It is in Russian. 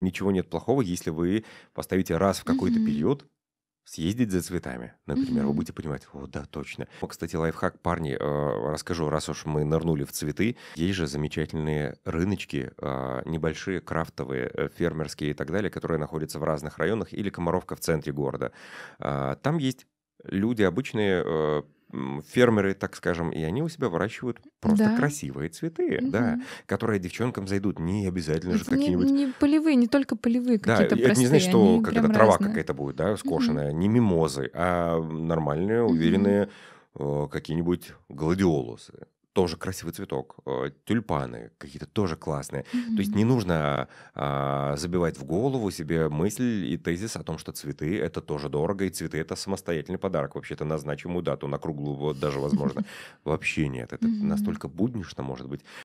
Ничего нет плохого, если вы поставите раз в какой-то mm-hmm. период съездить за цветами, например. Mm-hmm. Вы будете понимать, о, да, точно. Кстати, лайфхак, парни, э, расскажу, раз уж мы нырнули в цветы. Есть же замечательные рыночки, э, небольшие, крафтовые, э, фермерские и так далее, которые находятся в разных районах или Комаровка в центре города. Э, там есть люди обычные, э, фермеры, так скажем, и они у себя выращивают просто да. красивые цветы, угу. да, которые девчонкам зайдут не обязательно это же какие-нибудь... Не, не полевые, не только полевые да, какие-то простые. это не значит, что когда трава разные. какая-то будет, да, скошенная, угу. не мимозы, а нормальные, уверенные угу. какие-нибудь гладиолусы тоже красивый цветок, э, тюльпаны какие-то тоже классные. Mm-hmm. То есть не нужно а, забивать в голову себе мысль и тезис о том, что цветы это тоже дорого, и цветы это самостоятельный подарок. Вообще-то назначимую дату на круглую вот даже возможно. Вообще нет, это настолько буднично может быть.